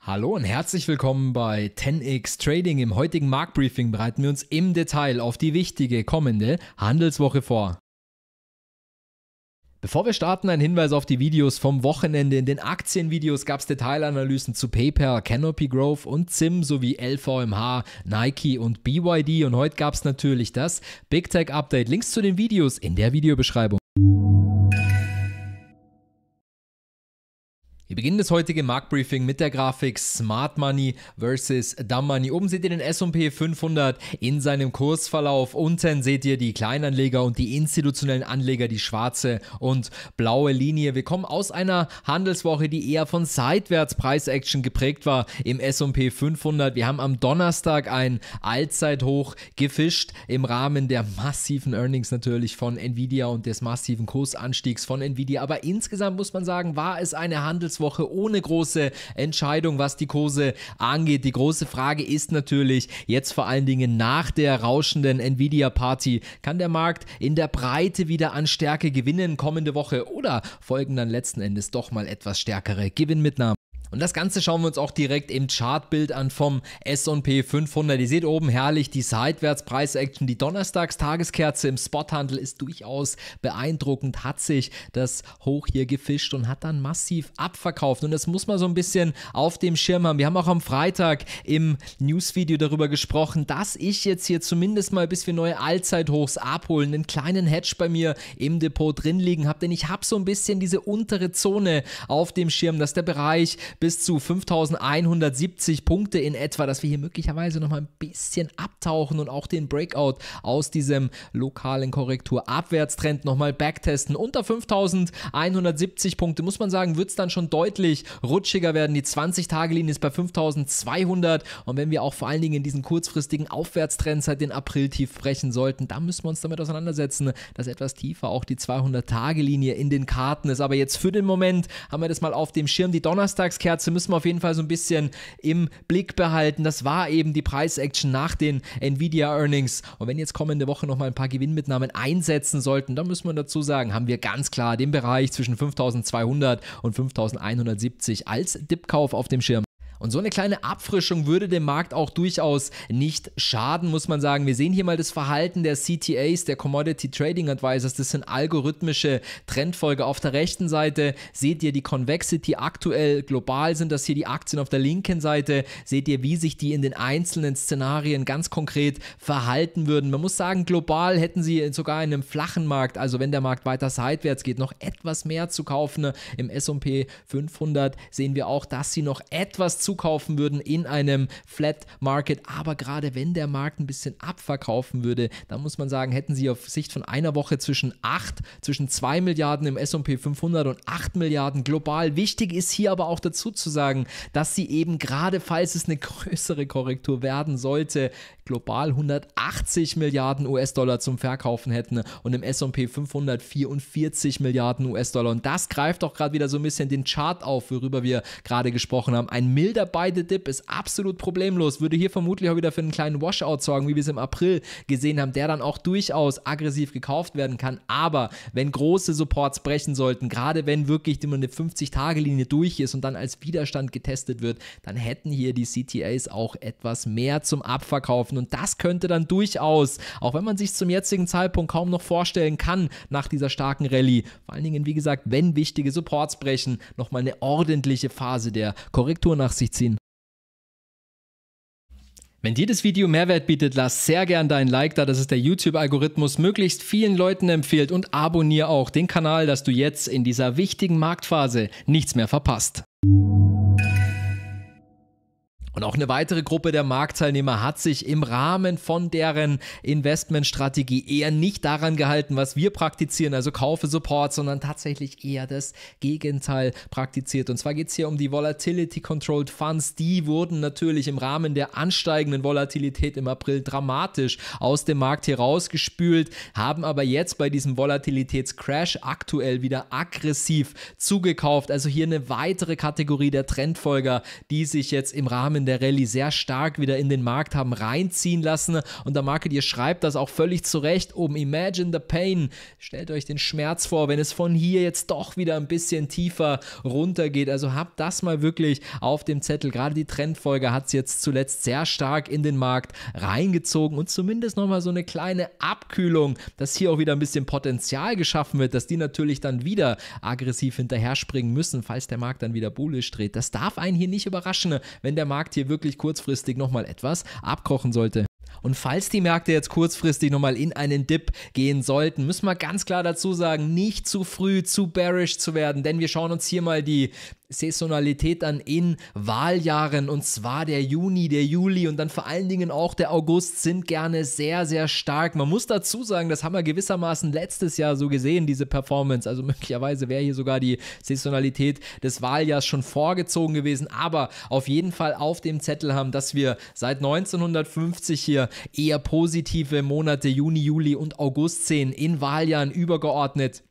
Hallo und herzlich willkommen bei 10x Trading. Im heutigen Marktbriefing bereiten wir uns im Detail auf die wichtige kommende Handelswoche vor. Bevor wir starten, ein Hinweis auf die Videos vom Wochenende. In den Aktienvideos gab es Detailanalysen zu PayPal, Canopy Growth und ZIM sowie LVMH, Nike und BYD. Und heute gab es natürlich das Big Tech Update. Links zu den Videos in der Videobeschreibung. Wir beginnen das heutige Marktbriefing mit der Grafik Smart Money versus Dumb Money. Oben seht ihr den S&P 500 in seinem Kursverlauf. Unten seht ihr die Kleinanleger und die institutionellen Anleger, die schwarze und blaue Linie. Wir kommen aus einer Handelswoche, die eher von seitwärts Preisaction geprägt war im S&P 500. Wir haben am Donnerstag ein Allzeithoch gefischt im Rahmen der massiven Earnings natürlich von Nvidia und des massiven Kursanstiegs von Nvidia. Aber insgesamt muss man sagen, war es eine Handelswoche Woche ohne große Entscheidung, was die Kurse angeht. Die große Frage ist natürlich jetzt vor allen Dingen nach der rauschenden Nvidia-Party, kann der Markt in der Breite wieder an Stärke gewinnen kommende Woche oder folgen dann letzten Endes doch mal etwas stärkere Gewinnmitnahmen? Und das Ganze schauen wir uns auch direkt im Chartbild an vom S&P 500. Ihr seht oben herrlich die Seitwärtspreis-Action. Die Donnerstagstageskerze im Spothandel ist durchaus beeindruckend, hat sich das hoch hier gefischt und hat dann massiv abverkauft. Und das muss man so ein bisschen auf dem Schirm haben. Wir haben auch am Freitag im Newsvideo darüber gesprochen, dass ich jetzt hier zumindest mal, bis wir neue Allzeithochs abholen, einen kleinen Hedge bei mir im Depot drin liegen habe. Denn ich habe so ein bisschen diese untere Zone auf dem Schirm, dass der Bereich bis zu 5170 Punkte in etwa, dass wir hier möglicherweise nochmal ein bisschen abtauchen und auch den Breakout aus diesem lokalen Korrekturabwärtstrend nochmal backtesten. Unter 5170 Punkte muss man sagen, wird es dann schon deutlich rutschiger werden. Die 20-Tage-Linie ist bei 5200 und wenn wir auch vor allen Dingen in diesen kurzfristigen Aufwärtstrend seit halt den April-Tief brechen sollten, dann müssen wir uns damit auseinandersetzen, dass etwas tiefer auch die 200-Tage-Linie in den Karten ist. Aber jetzt für den Moment haben wir das mal auf dem Schirm. Die Donnerstags Wunderkerze müssen wir auf jeden Fall so ein bisschen im Blick behalten. Das war eben die Preisaction nach den Nvidia Earnings. Und wenn jetzt kommende Woche nochmal ein paar Gewinnmitnahmen einsetzen sollten, dann müssen wir dazu sagen, haben wir ganz klar den Bereich zwischen 5200 und 5170 als Dipkauf auf dem Schirm. Und so eine kleine Abfrischung würde dem Markt auch durchaus nicht schaden, muss man sagen. Wir sehen hier mal das Verhalten der CTAs, der Commodity Trading Advisors. Das sind algorithmische Trendfolge. Auf der rechten Seite seht ihr die Convexity aktuell global sind das hier die Aktien. Auf der linken Seite seht ihr, wie sich die in den einzelnen Szenarien ganz konkret verhalten würden. Man muss sagen, global hätten sie sogar in einem flachen Markt, also wenn der Markt weiter seitwärts geht, noch etwas mehr zu kaufen. Im S&P 500 sehen wir auch, dass sie noch etwas zu zukaufen würden in einem Flat Market. Aber gerade wenn der Markt ein bisschen abverkaufen würde, dann muss man sagen, hätten sie auf Sicht von einer Woche zwischen 8, zwischen 2 Milliarden im S&P 500 und 8 Milliarden global. Wichtig ist hier aber auch dazu zu sagen, dass sie eben gerade, falls es eine größere Korrektur werden sollte, global 180 Milliarden US-Dollar zum Verkaufen hätten und im S&P 544 Milliarden US-Dollar. Und das greift doch gerade wieder so ein bisschen den Chart auf, worüber wir gerade gesprochen haben. Ein milder Beide-Dip ist absolut problemlos, würde hier vermutlich auch wieder für einen kleinen Washout sorgen, wie wir es im April gesehen haben, der dann auch durchaus aggressiv gekauft werden kann. Aber wenn große Supports brechen sollten, gerade wenn wirklich immer eine 50-Tage-Linie durch ist und dann als Widerstand getestet wird, dann hätten hier die CTAs auch etwas mehr zum Abverkaufen und das könnte dann durchaus, auch wenn man sich zum jetzigen Zeitpunkt kaum noch vorstellen kann, nach dieser starken Rallye, vor allen Dingen, wie gesagt, wenn wichtige Supports brechen, nochmal eine ordentliche Phase der Korrektur nach sich ziehen. Wenn dir das Video Mehrwert bietet, lass sehr gern dein Like da, dass es der YouTube-Algorithmus möglichst vielen Leuten empfiehlt und abonniere auch den Kanal, dass du jetzt in dieser wichtigen Marktphase nichts mehr verpasst. Und auch eine weitere Gruppe der Marktteilnehmer hat sich im Rahmen von deren Investmentstrategie eher nicht daran gehalten, was wir praktizieren, also kaufe Support, sondern tatsächlich eher das Gegenteil praktiziert. Und zwar geht es hier um die Volatility Controlled Funds. Die wurden natürlich im Rahmen der ansteigenden Volatilität im April dramatisch aus dem Markt herausgespült, haben aber jetzt bei diesem Volatilitätscrash aktuell wieder aggressiv zugekauft. Also hier eine weitere Kategorie der Trendfolger, die sich jetzt im Rahmen der Rallye sehr stark wieder in den Markt haben reinziehen lassen. Und der Market, ihr schreibt das auch völlig zurecht Recht oben. Imagine the pain. Stellt euch den Schmerz vor, wenn es von hier jetzt doch wieder ein bisschen tiefer runter geht. Also habt das mal wirklich auf dem Zettel. Gerade die Trendfolge hat es jetzt zuletzt sehr stark in den Markt reingezogen und zumindest nochmal so eine kleine Abkühlung, dass hier auch wieder ein bisschen Potenzial geschaffen wird, dass die natürlich dann wieder aggressiv hinterher springen müssen, falls der Markt dann wieder bullisch dreht. Das darf einen hier nicht überraschen, wenn der Markt hier hier wirklich kurzfristig nochmal etwas abkochen sollte. Und falls die Märkte jetzt kurzfristig nochmal in einen Dip gehen sollten, müssen wir ganz klar dazu sagen, nicht zu früh zu bearish zu werden, denn wir schauen uns hier mal die Saisonalität dann in Wahljahren und zwar der Juni, der Juli und dann vor allen Dingen auch der August sind gerne sehr, sehr stark. Man muss dazu sagen, das haben wir gewissermaßen letztes Jahr so gesehen, diese Performance. Also möglicherweise wäre hier sogar die Saisonalität des Wahljahrs schon vorgezogen gewesen, aber auf jeden Fall auf dem Zettel haben, dass wir seit 1950 hier eher positive Monate Juni, Juli und August sehen in Wahljahren übergeordnet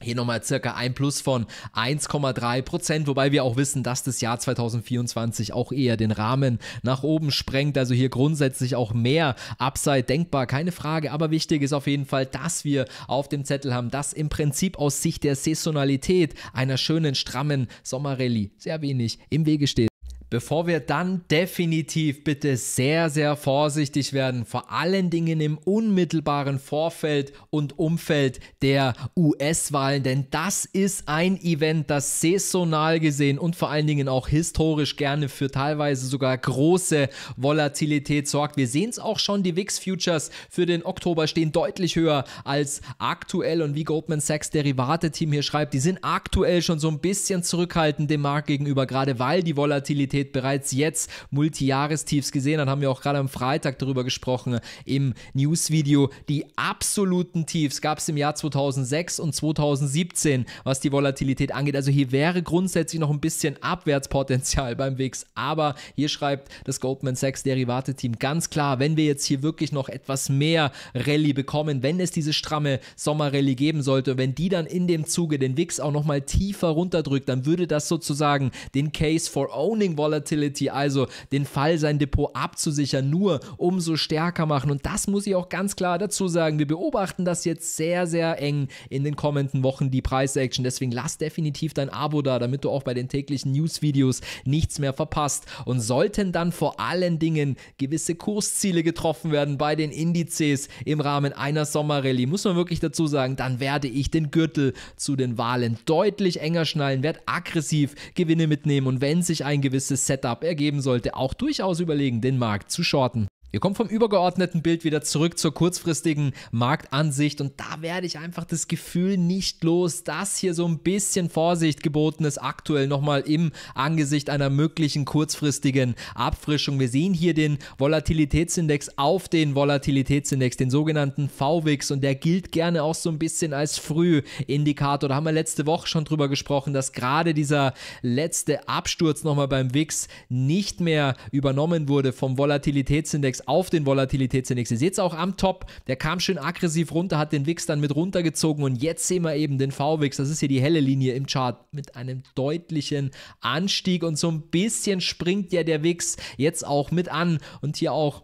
hier nochmal circa ein Plus von 1,3 Prozent, wobei wir auch wissen, dass das Jahr 2024 auch eher den Rahmen nach oben sprengt. Also hier grundsätzlich auch mehr Upside denkbar, keine Frage. Aber wichtig ist auf jeden Fall, dass wir auf dem Zettel haben, dass im Prinzip aus Sicht der Saisonalität einer schönen, strammen Sommerrallye sehr wenig im Wege steht bevor wir dann definitiv bitte sehr, sehr vorsichtig werden, vor allen Dingen im unmittelbaren Vorfeld und Umfeld der US-Wahlen, denn das ist ein Event, das saisonal gesehen und vor allen Dingen auch historisch gerne für teilweise sogar große Volatilität sorgt. Wir sehen es auch schon, die wix futures für den Oktober stehen deutlich höher als aktuell und wie Goldman Sachs Derivate-Team hier schreibt, die sind aktuell schon so ein bisschen zurückhaltend dem Markt gegenüber, gerade weil die Volatilität steht, bereits jetzt Multijahrestiefs gesehen Dann haben wir auch gerade am Freitag darüber gesprochen im News-Video. Die absoluten Tiefs gab es im Jahr 2006 und 2017, was die Volatilität angeht. Also hier wäre grundsätzlich noch ein bisschen Abwärtspotenzial beim WIX, aber hier schreibt das Goldman Sachs Derivate-Team ganz klar, wenn wir jetzt hier wirklich noch etwas mehr Rallye bekommen, wenn es diese stramme Sommerrallye geben sollte, wenn die dann in dem Zuge den WIX auch nochmal tiefer runterdrückt, dann würde das sozusagen den Case for Owning Volatilität Volatility, also den Fall sein Depot abzusichern, nur umso stärker machen. Und das muss ich auch ganz klar dazu sagen. Wir beobachten das jetzt sehr, sehr eng in den kommenden Wochen, die Preis-Action. Deswegen lass definitiv dein Abo da, damit du auch bei den täglichen News-Videos nichts mehr verpasst. Und sollten dann vor allen Dingen gewisse Kursziele getroffen werden bei den Indizes im Rahmen einer Sommerrallye, muss man wirklich dazu sagen, dann werde ich den Gürtel zu den Wahlen deutlich enger schnallen, werde aggressiv Gewinne mitnehmen. Und wenn sich ein gewisses ganze Setup ergeben sollte, auch durchaus überlegen, den Markt zu shorten. Wir kommen vom übergeordneten Bild wieder zurück zur kurzfristigen Marktansicht und da werde ich einfach das Gefühl nicht los, dass hier so ein bisschen Vorsicht geboten ist aktuell nochmal im Angesicht einer möglichen kurzfristigen Abfrischung. Wir sehen hier den Volatilitätsindex auf den Volatilitätsindex, den sogenannten VWIX und der gilt gerne auch so ein bisschen als Frühindikator. Da haben wir letzte Woche schon drüber gesprochen, dass gerade dieser letzte Absturz nochmal beim WIX nicht mehr übernommen wurde vom Volatilitätsindex auf den Volatilitätsindex. Ihr seht es auch am Top, der kam schön aggressiv runter, hat den Wix dann mit runtergezogen und jetzt sehen wir eben den VWIX, das ist hier die helle Linie im Chart, mit einem deutlichen Anstieg und so ein bisschen springt ja der Wix jetzt auch mit an und hier auch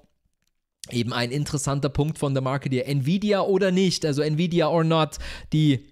Eben ein interessanter Punkt von der Marke hier. Nvidia oder nicht, also Nvidia or not, die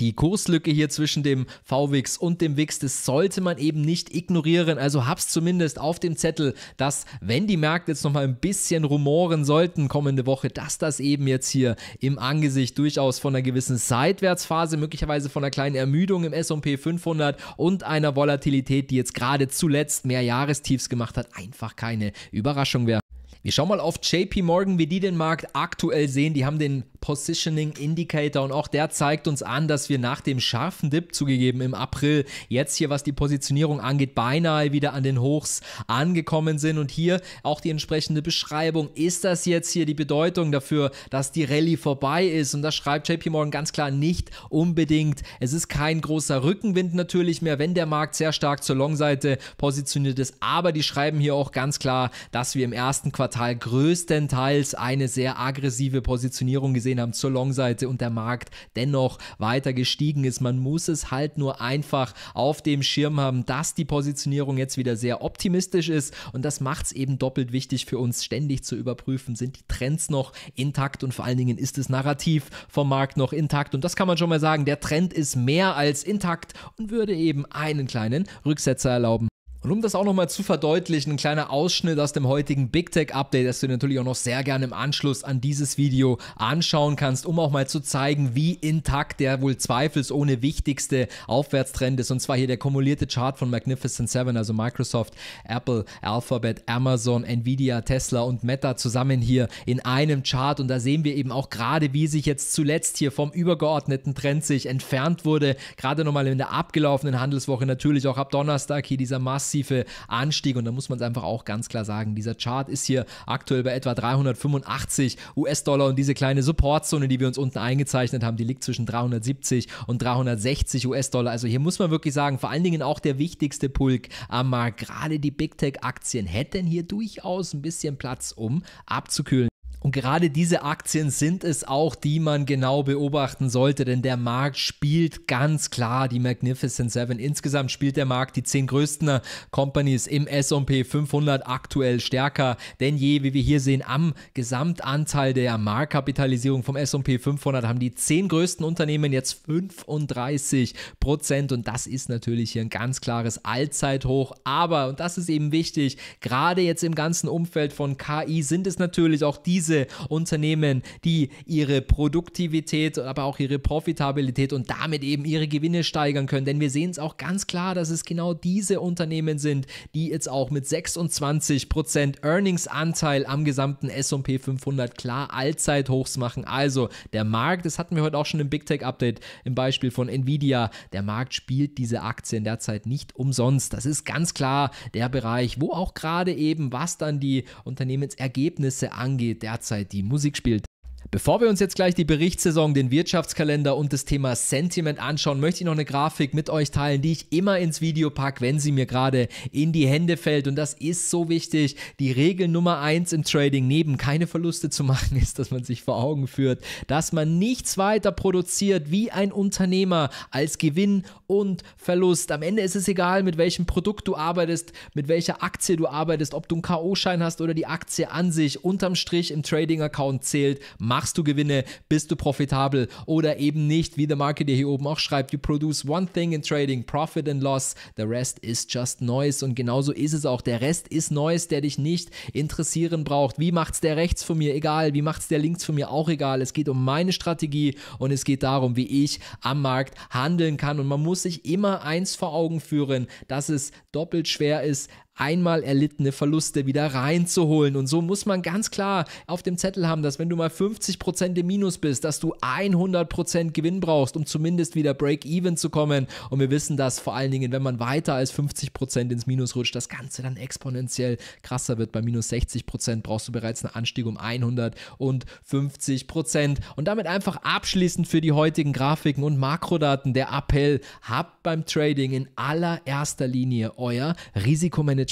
die Kurslücke hier zwischen dem VWX und dem Wix, das sollte man eben nicht ignorieren. Also hab's zumindest auf dem Zettel, dass wenn die Märkte jetzt nochmal ein bisschen rumoren sollten kommende Woche, dass das eben jetzt hier im Angesicht durchaus von einer gewissen Seitwärtsphase, möglicherweise von einer kleinen Ermüdung im S&P 500 und einer Volatilität, die jetzt gerade zuletzt mehr Jahrestiefs gemacht hat, einfach keine Überraschung wäre. Wir schauen mal auf JP Morgan, wie die den Markt aktuell sehen. Die haben den Positioning Indicator und auch der zeigt uns an, dass wir nach dem scharfen Dip zugegeben im April jetzt hier, was die Positionierung angeht, beinahe wieder an den Hochs angekommen sind. Und hier auch die entsprechende Beschreibung. Ist das jetzt hier die Bedeutung dafür, dass die Rallye vorbei ist? Und das schreibt JP Morgan ganz klar nicht unbedingt. Es ist kein großer Rückenwind natürlich mehr, wenn der Markt sehr stark zur Long-Seite positioniert ist. Aber die schreiben hier auch ganz klar, dass wir im ersten Quartal Quartal größtenteils eine sehr aggressive Positionierung gesehen haben zur Long-Seite und der Markt dennoch weiter gestiegen ist. Man muss es halt nur einfach auf dem Schirm haben, dass die Positionierung jetzt wieder sehr optimistisch ist und das macht es eben doppelt wichtig für uns, ständig zu überprüfen, sind die Trends noch intakt und vor allen Dingen ist das Narrativ vom Markt noch intakt und das kann man schon mal sagen, der Trend ist mehr als intakt und würde eben einen kleinen Rücksetzer erlauben. Und um das auch nochmal zu verdeutlichen, ein kleiner Ausschnitt aus dem heutigen Big Tech Update, das du natürlich auch noch sehr gerne im Anschluss an dieses Video anschauen kannst, um auch mal zu zeigen, wie intakt der wohl zweifelsohne wichtigste Aufwärtstrend ist. Und zwar hier der kumulierte Chart von Magnificent Seven, also Microsoft, Apple, Alphabet, Amazon, Nvidia, Tesla und Meta zusammen hier in einem Chart. Und da sehen wir eben auch gerade, wie sich jetzt zuletzt hier vom übergeordneten Trend sich entfernt wurde. Gerade nochmal in der abgelaufenen Handelswoche natürlich auch ab Donnerstag hier dieser Mass massive Anstieg und da muss man es einfach auch ganz klar sagen. Dieser Chart ist hier aktuell bei etwa 385 US-Dollar und diese kleine Supportzone, die wir uns unten eingezeichnet haben, die liegt zwischen 370 und 360 US-Dollar. Also hier muss man wirklich sagen, vor allen Dingen auch der wichtigste Pulk am Markt, gerade die Big Tech-Aktien hätten hier durchaus ein bisschen Platz, um abzukühlen. Und gerade diese Aktien sind es auch, die man genau beobachten sollte, denn der Markt spielt ganz klar die Magnificent Seven. Insgesamt spielt der Markt die zehn größten Companies im S&P 500 aktuell stärker denn je, wie wir hier sehen, am Gesamtanteil der Marktkapitalisierung vom S&P 500 haben die zehn größten Unternehmen jetzt 35 Prozent und das ist natürlich hier ein ganz klares Allzeithoch. Aber, und das ist eben wichtig, gerade jetzt im ganzen Umfeld von KI sind es natürlich auch diese Unternehmen, die ihre Produktivität, aber auch ihre Profitabilität und damit eben ihre Gewinne steigern können. Denn wir sehen es auch ganz klar, dass es genau diese Unternehmen sind, die jetzt auch mit 26% Earnings-Anteil am gesamten SP 500 klar Allzeithochs machen. Also der Markt, das hatten wir heute auch schon im Big Tech Update im Beispiel von Nvidia, der Markt spielt diese Aktien derzeit nicht umsonst. Das ist ganz klar der Bereich, wo auch gerade eben, was dann die Unternehmensergebnisse angeht, der derzeit die Musik spielt. Bevor wir uns jetzt gleich die Berichtssaison, den Wirtschaftskalender und das Thema Sentiment anschauen, möchte ich noch eine Grafik mit euch teilen, die ich immer ins Video packe, wenn sie mir gerade in die Hände fällt. Und das ist so wichtig. Die Regel Nummer 1 im Trading, neben keine Verluste zu machen, ist, dass man sich vor Augen führt, dass man nichts weiter produziert wie ein Unternehmer als Gewinn und Verlust. Am Ende ist es egal, mit welchem Produkt du arbeitest, mit welcher Aktie du arbeitest, ob du einen K.O.-Schein hast oder die Aktie an sich. Unterm Strich im Trading-Account zählt, Machst du Gewinne? Bist du profitabel oder eben nicht? Wie der Marke hier oben auch schreibt, you produce one thing in trading, profit and loss. The rest is just noise. Und genauso ist es auch. Der Rest ist Noise, der dich nicht interessieren braucht. Wie macht es der rechts von mir? Egal. Wie macht es der links von mir? Auch egal. Es geht um meine Strategie und es geht darum, wie ich am Markt handeln kann. Und man muss sich immer eins vor Augen führen, dass es doppelt schwer ist, einmal erlittene Verluste wieder reinzuholen. Und so muss man ganz klar auf dem Zettel haben, dass wenn du mal 50% im Minus bist, dass du 100% Gewinn brauchst, um zumindest wieder Break-Even zu kommen. Und wir wissen, dass vor allen Dingen, wenn man weiter als 50% ins Minus rutscht, das Ganze dann exponentiell krasser wird. Bei minus 60% brauchst du bereits einen Anstieg um 150%. Und damit einfach abschließend für die heutigen Grafiken und Makrodaten der Appell, habt beim Trading in allererster Linie euer Risikomanagement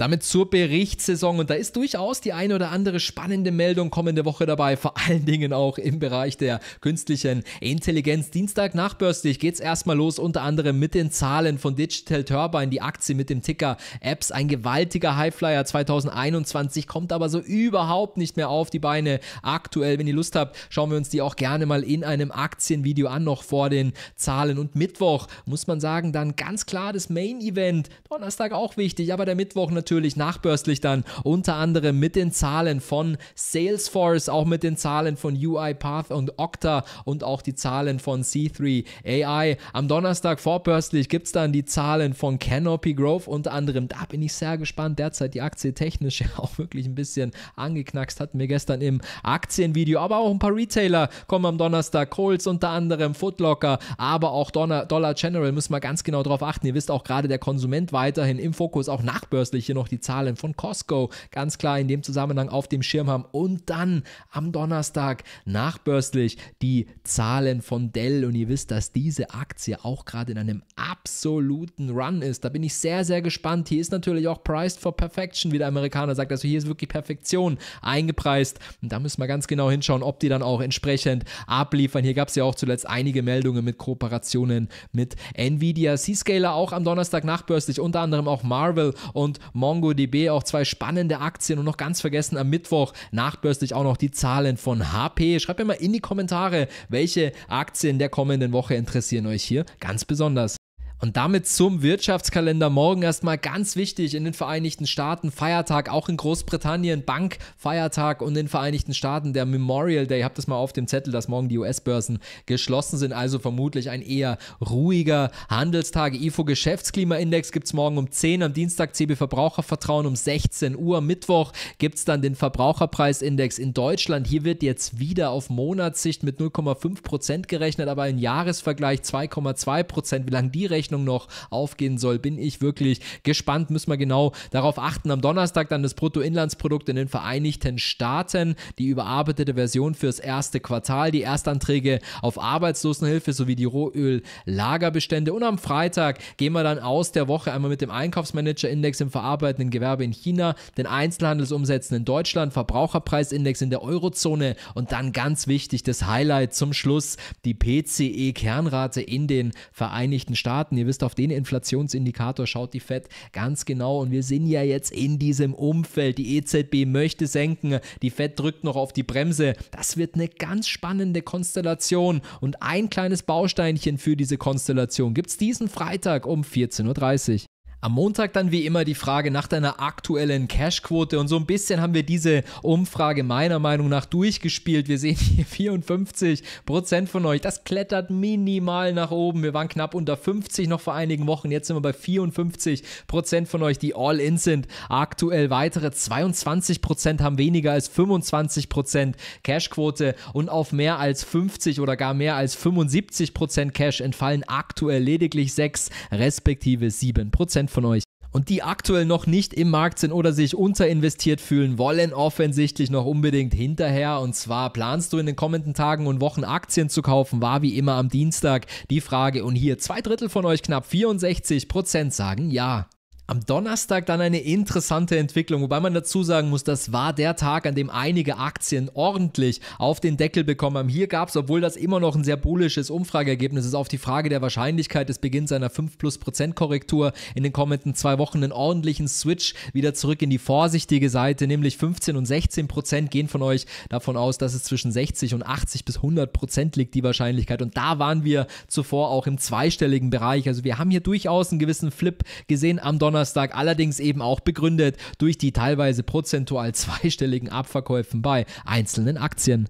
damit zur Berichtssaison und da ist durchaus die eine oder andere spannende Meldung kommende Woche dabei, vor allen Dingen auch im Bereich der künstlichen Intelligenz. Dienstag nachbörslich es erstmal los, unter anderem mit den Zahlen von Digital Turbine, die Aktie mit dem Ticker Apps, ein gewaltiger Highflyer 2021, kommt aber so überhaupt nicht mehr auf die Beine aktuell. Wenn ihr Lust habt, schauen wir uns die auch gerne mal in einem Aktienvideo an, noch vor den Zahlen. Und Mittwoch muss man sagen, dann ganz klar das Main Event. Donnerstag auch wichtig, aber der Mittwoch natürlich natürlich nachbörslich dann unter anderem mit den Zahlen von Salesforce, auch mit den Zahlen von UiPath und Okta und auch die Zahlen von C3 AI. Am Donnerstag vorbörslich gibt es dann die Zahlen von Canopy Growth unter anderem. Da bin ich sehr gespannt. Derzeit die Aktie technisch auch wirklich ein bisschen angeknackst. Hatten wir gestern im Aktienvideo, aber auch ein paar Retailer kommen am Donnerstag. Kohls unter anderem, Footlocker, aber auch Dollar General. Müssen wir ganz genau drauf achten. Ihr wisst auch gerade der Konsument weiterhin im Fokus, auch nachbörslich hier noch die Zahlen von Costco ganz klar in dem Zusammenhang auf dem Schirm haben. Und dann am Donnerstag nachbörslich die Zahlen von Dell. Und ihr wisst, dass diese Aktie auch gerade in einem absoluten Run ist. Da bin ich sehr, sehr gespannt. Hier ist natürlich auch Priced for Perfection, wie der Amerikaner sagt. Also hier ist wirklich Perfektion eingepreist. Und da müssen wir ganz genau hinschauen, ob die dann auch entsprechend abliefern. Hier gab es ja auch zuletzt einige Meldungen mit Kooperationen mit Nvidia, C-Scaler auch am Donnerstag nachbörslich, unter anderem auch Marvel und MongoDB auch zwei spannende Aktien und noch ganz vergessen am Mittwoch nachbörslich auch noch die Zahlen von HP. Schreibt mir mal in die Kommentare, welche Aktien der kommenden Woche interessieren euch hier ganz besonders. Und damit zum Wirtschaftskalender morgen erstmal ganz wichtig in den Vereinigten Staaten Feiertag, auch in Großbritannien Bankfeiertag und in den Vereinigten Staaten der Memorial Day. Habt das mal auf dem Zettel, dass morgen die US-Börsen geschlossen sind, also vermutlich ein eher ruhiger Handelstag. IFO Geschäftsklimaindex gibt es morgen um 10, am Dienstag CB Verbrauchervertrauen um 16 Uhr. Mittwoch gibt es dann den Verbraucherpreisindex in Deutschland. Hier wird jetzt wieder auf Monatssicht mit 0,5 Prozent gerechnet, aber im Jahresvergleich 2,2 Prozent. Wie lange die rechnen? Rechnung noch aufgehen soll, bin ich wirklich gespannt. Müssen wir genau darauf achten. Am Donnerstag dann das Bruttoinlandsprodukt in den Vereinigten Staaten, die überarbeitete Version fürs erste Quartal, die Erstanträge auf Arbeitslosenhilfe sowie die Rohöllagerbestände. Und am Freitag gehen wir dann aus der Woche einmal mit dem Einkaufsmanager-Index im verarbeitenden Gewerbe in China, den Einzelhandelsumsätzen in Deutschland, Verbraucherpreisindex in der Eurozone und dann ganz wichtig das Highlight zum Schluss, die PCE-Kernrate in den Vereinigten Staaten. Ihr wisst, auf den Inflationsindikator schaut die Fed ganz genau und wir sind ja jetzt in diesem Umfeld. Die EZB möchte senken, die Fed drückt noch auf die Bremse. Das wird eine ganz spannende Konstellation und ein kleines Bausteinchen für diese Konstellation gibt es diesen Freitag um 14.30 Uhr. Am Montag dann wie immer die Frage nach deiner aktuellen Cashquote und so ein bisschen haben wir diese Umfrage meiner Meinung nach durchgespielt. Wir sehen hier 54 Prozent von euch. Das klettert minimal nach oben. Wir waren knapp unter 50 noch vor einigen Wochen. Jetzt sind wir bei 54 Prozent von euch, die all in sind. Aktuell weitere 22 Prozent haben weniger als 25 Prozent Cashquote und auf mehr als 50 oder gar mehr als 75 Prozent Cash entfallen aktuell lediglich 6 respektive 7 Prozent von euch und die aktuell noch nicht im Markt sind oder sich unterinvestiert fühlen, wollen offensichtlich noch unbedingt hinterher. Und zwar planst du in den kommenden Tagen und Wochen Aktien zu kaufen, war wie immer am Dienstag die Frage. Und hier zwei Drittel von euch, knapp 64 Prozent, sagen ja. Am Donnerstag dann eine interessante Entwicklung, wobei man dazu sagen muss, das war der Tag, an dem einige Aktien ordentlich auf den Deckel bekommen haben. Hier gab es, obwohl das immer noch ein sehr bullisches Umfrageergebnis ist, auf die Frage der Wahrscheinlichkeit des Beginns einer 5 plus Prozent Korrektur in den kommenden zwei Wochen einen ordentlichen Switch wieder zurück in die vorsichtige Seite, nämlich 15 und 16 Prozent gehen von euch davon aus, dass es zwischen 60 und 80 bis 100 Prozent liegt, die Wahrscheinlichkeit. Und da waren wir zuvor auch im zweistelligen Bereich. Also wir haben hier durchaus einen gewissen Flip gesehen am Donnerstag. Donnerstag, allerdings eben auch begründet durch die teilweise prozentual zweistelligen Abverkäufen bei einzelnen Aktien.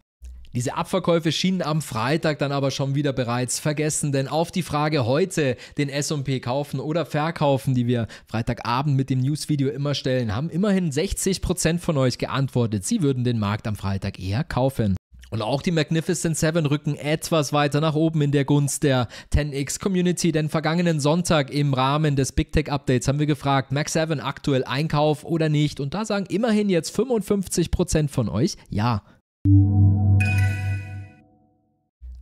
Diese Abverkäufe schienen am Freitag dann aber schon wieder bereits vergessen, denn auf die Frage heute den S&P kaufen oder verkaufen, die wir Freitagabend mit dem Newsvideo immer stellen, haben immerhin 60% Prozent von euch geantwortet, sie würden den Markt am Freitag eher kaufen. Und auch die Magnificent Seven rücken etwas weiter nach oben in der Gunst der 10x Community, denn vergangenen Sonntag im Rahmen des Big Tech Updates haben wir gefragt, Mac 7 aktuell Einkauf oder nicht? Und da sagen immerhin jetzt 55% Prozent von euch ja.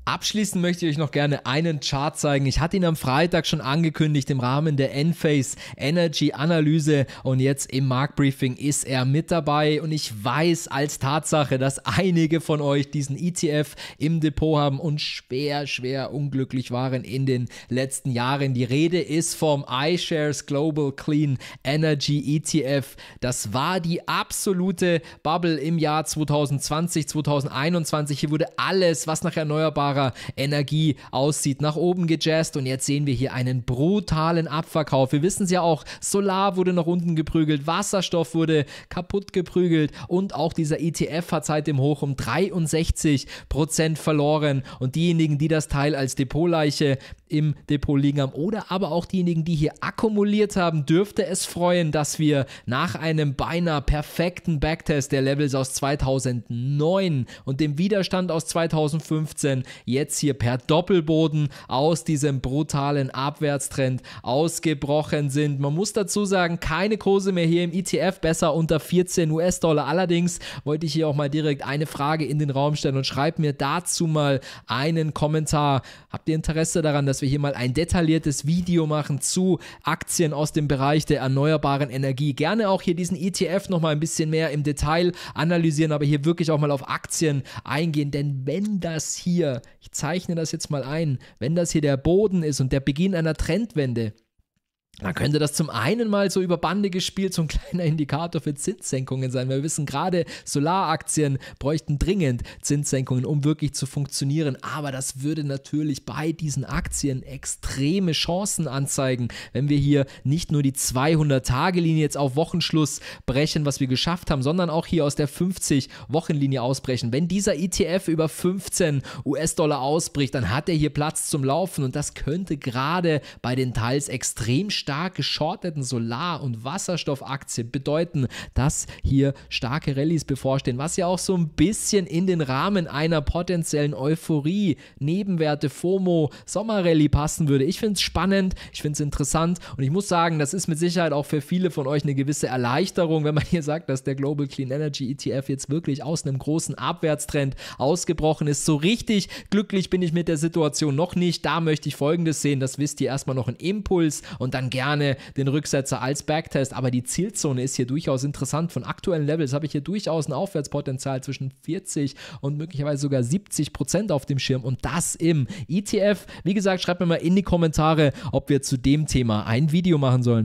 Abschließend möchte ich euch noch gerne einen Chart zeigen. Ich hatte ihn am Freitag schon angekündigt im Rahmen der Enphase Energy Analyse und jetzt im Marktbriefing ist er mit dabei und ich weiß als Tatsache, dass einige von euch diesen ETF im Depot haben und schwer, schwer unglücklich waren in den letzten Jahren. Die Rede ist vom iShares Global Clean Energy ETF. Das war die absolute Bubble im Jahr 2020, 2021. Hier wurde alles, was nach erneuerbaren klarer Energie aussieht, nach oben gejazzt und jetzt sehen wir hier einen brutalen Abverkauf. Wir wissen es ja auch, Solar wurde nach unten geprügelt, Wasserstoff wurde kaputt geprügelt und auch dieser ETF hat seit dem Hoch um 63% Prozent verloren und diejenigen, die das Teil als Depotleiche im Depot liegen haben oder aber auch diejenigen, die hier akkumuliert haben, dürfte es freuen, dass wir nach einem beinahe perfekten Backtest der Levels aus 2009 und dem Widerstand aus 2015 jetzt hier per Doppelboden aus diesem brutalen Abwärtstrend ausgebrochen sind. Man muss dazu sagen, keine Kurse mehr hier im ETF, besser unter 14 US-Dollar. Allerdings wollte ich hier auch mal direkt eine Frage in den Raum stellen und schreibt mir dazu mal einen Kommentar. Habt ihr Interesse daran, dass wir hier mal ein detailliertes Video machen zu Aktien aus dem Bereich der erneuerbaren Energie? Gerne auch hier diesen ETF nochmal ein bisschen mehr im Detail analysieren, aber hier wirklich auch mal auf Aktien eingehen, denn wenn das hier ich zeichne das jetzt mal ein, wenn das hier der Boden ist und der Beginn einer Trendwende, dann könnte das zum einen mal so über Bande gespielt so ein kleiner Indikator für Zinssenkungen sein. wir wissen, gerade Solaraktien bräuchten dringend Zinssenkungen, um wirklich zu funktionieren. Aber das würde natürlich bei diesen Aktien extreme Chancen anzeigen, wenn wir hier nicht nur die 200-Tage-Linie jetzt auf Wochenschluss brechen, was wir geschafft haben, sondern auch hier aus der 50-Wochen-Linie ausbrechen. Wenn dieser ETF über 15 US-Dollar ausbricht, dann hat er hier Platz zum Laufen und das könnte gerade bei den teils extrem stark stark geschorteten Solar- und Wasserstoffaktien bedeuten, dass hier starke Rallyes bevorstehen, was ja auch so ein bisschen in den Rahmen einer potenziellen Euphorie, Nebenwerte, FOMO, Sommerrallye passen würde. Ich finde es spannend, ich finde es interessant und ich muss sagen, das ist mit Sicherheit auch für viele von euch eine gewisse Erleichterung, wenn man hier sagt, dass der Global Clean Energy ETF jetzt wirklich aus einem großen Abwärtstrend ausgebrochen ist. So richtig glücklich bin ich mit der Situation noch nicht. Da möchte ich Folgendes sehen, das wisst ihr erstmal noch ein Impuls und dann gerne den Rücksetzer als Backtest, aber die Zielzone ist hier durchaus interessant. Von aktuellen Levels habe ich hier durchaus ein Aufwärtspotenzial zwischen 40 und möglicherweise sogar 70 Prozent auf dem Schirm und das im ETF. Wie gesagt, schreibt mir mal in die Kommentare, ob wir zu dem Thema ein Video machen sollen.